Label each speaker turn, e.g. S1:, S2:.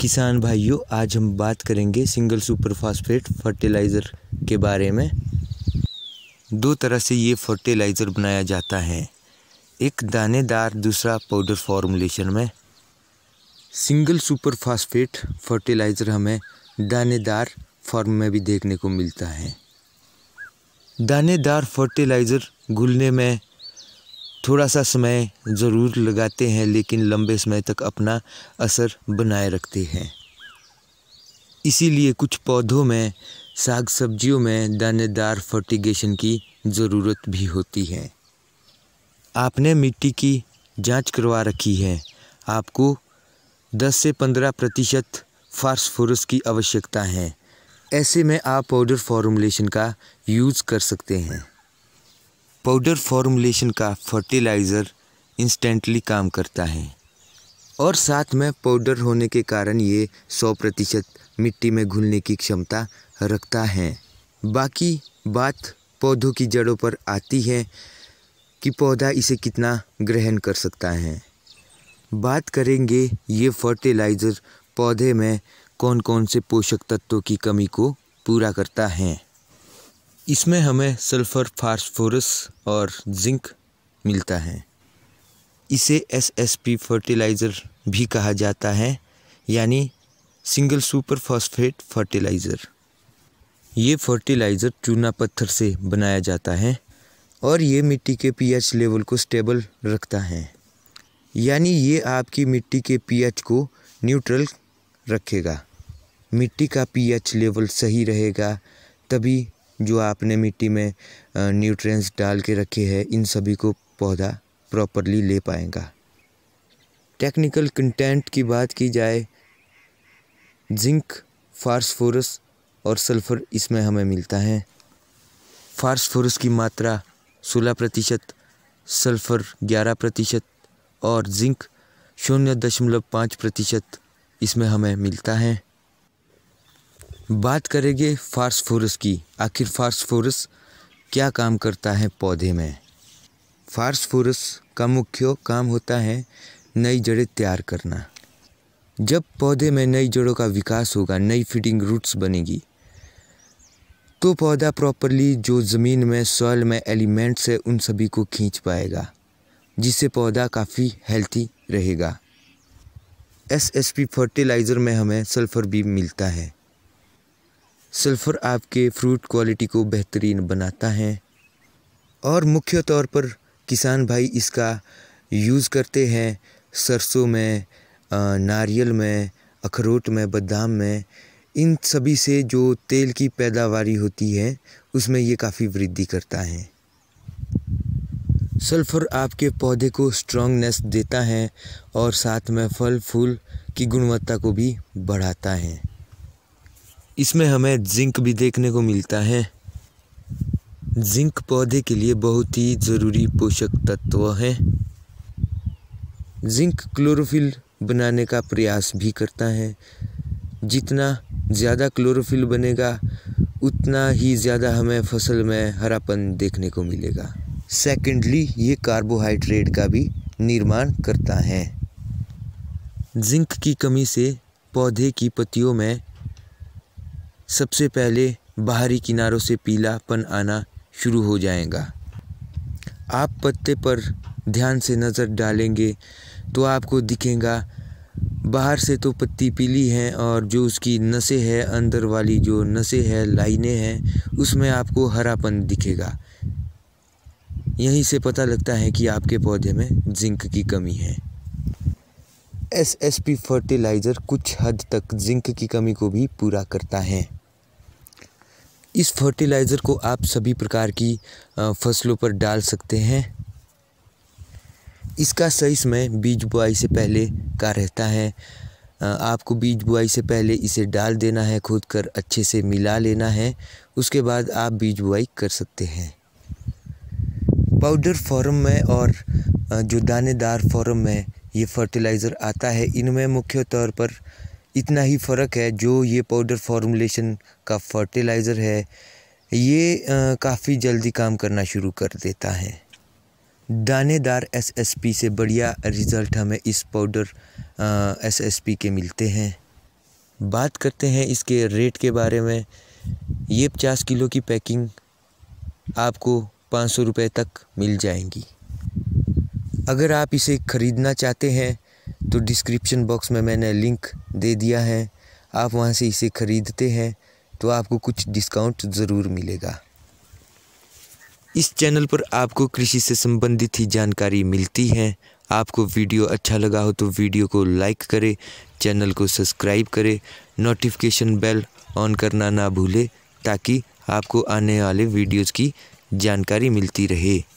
S1: किसान भाइयों आज हम बात करेंगे सिंगल सुपर फास्फेट फर्टिलाइज़र के बारे में दो तरह से ये फर्टिलाइज़र बनाया जाता है एक दानेदार दूसरा पाउडर फॉर्मूलेशन में सिंगल सुपर फास्फेट फर्टिलाइज़र हमें दानेदार फॉर्म में भी देखने को मिलता है दानेदार फर्टिलाइज़र घुलने में थोड़ा सा समय ज़रूर लगाते हैं लेकिन लंबे समय तक अपना असर बनाए रखते हैं इसीलिए कुछ पौधों में साग सब्जियों में दानेदार फर्टिगेशन की ज़रूरत भी होती है आपने मिट्टी की जांच करवा रखी है आपको 10 से 15 प्रतिशत फास्फोरस की आवश्यकता है ऐसे में आप पाउडर फॉर्मूलेशन का यूज़ कर सकते हैं पाउडर फॉर्मूलेशन का फर्टिलाइज़र इंस्टेंटली काम करता है और साथ में पाउडर होने के कारण ये सौ प्रतिशत मिट्टी में घुलने की क्षमता रखता है बाकी बात पौधों की जड़ों पर आती है कि पौधा इसे कितना ग्रहण कर सकता है बात करेंगे ये फर्टिलाइज़र पौधे में कौन कौन से पोषक तत्वों की कमी को पूरा करता है इसमें हमें सल्फ़र फास्फोरस और जिंक मिलता है इसे एसएसपी फर्टिलाइज़र भी कहा जाता है यानी सिंगल सुपर फॉस्फेट फर्टिलाइज़र ये फर्टिलाइज़र चूना पत्थर से बनाया जाता है और ये मिट्टी के पीएच लेवल को स्टेबल रखता है यानी ये आपकी मिट्टी के पीएच को न्यूट्रल रखेगा मिट्टी का पीएच लेवल सही रहेगा तभी जो आपने मिट्टी में न्यूट्रिएंट्स डाल के रखे हैं इन सभी को पौधा प्रॉपरली ले पाएगा टेक्निकल कंटेंट की बात की जाए जिंक फास्फोरस और सल्फ़र इसमें हमें मिलता है फास्फोरस की मात्रा 16 प्रतिशत सल्फ़र 11 प्रतिशत और जिंक शून्य दशमलव पाँच प्रतिशत इसमें हमें मिलता है बात करेंगे फास्फोरस की आखिर फास्फोरस क्या काम करता है पौधे में फास्फोरस का मुख्य काम होता है नई जड़ें तैयार करना जब पौधे में नई जड़ों का विकास होगा नई फीडिंग रूट्स बनेगी तो पौधा प्रॉपरली जो ज़मीन में सॉइल में एलिमेंट्स है उन सभी को खींच पाएगा जिससे पौधा काफ़ी हेल्थी रहेगा एस एस पी फर्टिलाइज़र में हमें सल्फ़र भी मिलता है सल्फ़र आपके फ्रूट क्वालिटी को बेहतरीन बनाता है और मुख्य तौर पर किसान भाई इसका यूज़ करते हैं सरसों में नारियल में अखरोट में बादाम में इन सभी से जो तेल की पैदावारी होती है उसमें ये काफ़ी वृद्धि करता है सल्फ़र आपके पौधे को स्ट्रॉन्गनेस देता है और साथ में फल फूल की गुणवत्ता को भी बढ़ाता है इसमें हमें जिंक भी देखने को मिलता है जिंक पौधे के लिए बहुत ही ज़रूरी पोषक तत्व है जिंक क्लोरोफिल बनाने का प्रयास भी करता है जितना ज़्यादा क्लोरोफिल बनेगा उतना ही ज़्यादा हमें फसल में हरापन देखने को मिलेगा सेकेंडली ये कार्बोहाइड्रेट का भी निर्माण करता है जिंक की कमी से पौधे की पत्तियों में सबसे पहले बाहरी किनारों से पीलापन आना शुरू हो जाएगा आप पत्ते पर ध्यान से नज़र डालेंगे तो आपको दिखेगा बाहर से तो पत्ती पीली है और जो उसकी नसें हैं अंदर वाली जो नसें हैं लाइनें हैं उसमें आपको हरापन दिखेगा यहीं से पता लगता है कि आपके पौधे में जिंक की कमी है एस एस पी फर्टिलाइज़र कुछ हद तक जिंक की कमी को भी पूरा करता है इस फर्टिलाइज़र को आप सभी प्रकार की फसलों पर डाल सकते हैं इसका सही समय बीज बुआई से पहले का रहता है आपको बीज बुआई से पहले इसे डाल देना है खोद कर अच्छे से मिला लेना है उसके बाद आप बीज बुआई कर सकते हैं पाउडर फॉर्म में और जो दानेदार फॉर्म में ये फर्टिलाइज़र आता है इनमें मुख्य तौर पर इतना ही फ़र्क है जो ये पाउडर फार्मूलेशन का फर्टिलाइज़र है ये काफ़ी जल्दी काम करना शुरू कर देता है दानेदार एसएसपी से बढ़िया रिज़ल्ट हमें इस पाउडर एसएसपी के मिलते हैं बात करते हैं इसके रेट के बारे में ये पचास किलो की पैकिंग आपको पाँच सौ रुपये तक मिल जाएंगी अगर आप इसे ख़रीदना चाहते हैं तो डिस्क्रिप्शन बॉक्स में मैंने लिंक दे दिया है आप वहाँ से इसे ख़रीदते हैं तो आपको कुछ डिस्काउंट ज़रूर मिलेगा इस चैनल पर आपको कृषि से संबंधित ही जानकारी मिलती है आपको वीडियो अच्छा लगा हो तो वीडियो को लाइक करें चैनल को सब्सक्राइब करें नोटिफिकेशन बेल ऑन करना ना भूलें ताकि आपको आने वाले वीडियोज़ की जानकारी मिलती रहे